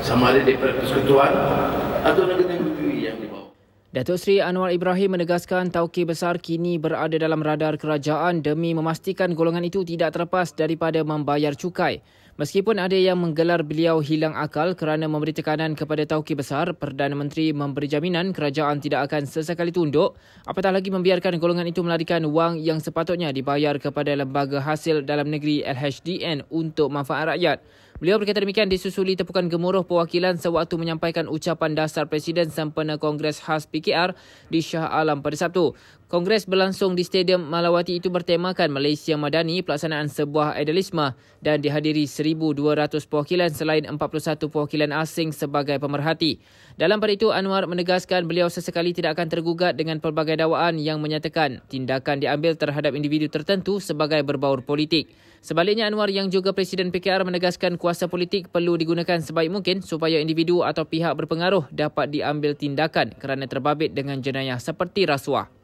sama ada daripada persekutuan atau negeri-negeri yang di bawah. Datuk Seri Anwar Ibrahim menegaskan tauke besar kini berada dalam radar kerajaan demi memastikan golongan itu tidak terlepas daripada membayar cukai. Meskipun ada yang menggelar beliau hilang akal kerana memberi tekanan kepada tauke besar, Perdana Menteri memberi jaminan kerajaan tidak akan sesekali tunduk apatah lagi membiarkan golongan itu melarikan wang yang sepatutnya dibayar kepada lembaga hasil dalam negeri LHDN untuk manfaat rakyat. Beliau berkata demikian disusuli tepukan gemuruh perwakilan sewaktu menyampaikan ucapan dasar Presiden sempena Kongres khas PKR di Shah Alam pada Sabtu. Kongres berlangsung di Stadium Malawati itu bertemakan Malaysia Madani pelaksanaan sebuah idealisme dan dihadiri 1,200 perwakilan selain 41 perwakilan asing sebagai pemerhati. Dalam pada itu, Anwar menegaskan beliau sesekali tidak akan tergugat dengan pelbagai dakwaan yang menyatakan tindakan diambil terhadap individu tertentu sebagai berbaur politik. Sebaliknya, Anwar yang juga Presiden PKR menegaskan kuasa kuasa politik perlu digunakan sebaik mungkin supaya individu atau pihak berpengaruh dapat diambil tindakan kerana terbabit dengan jenayah seperti rasuah.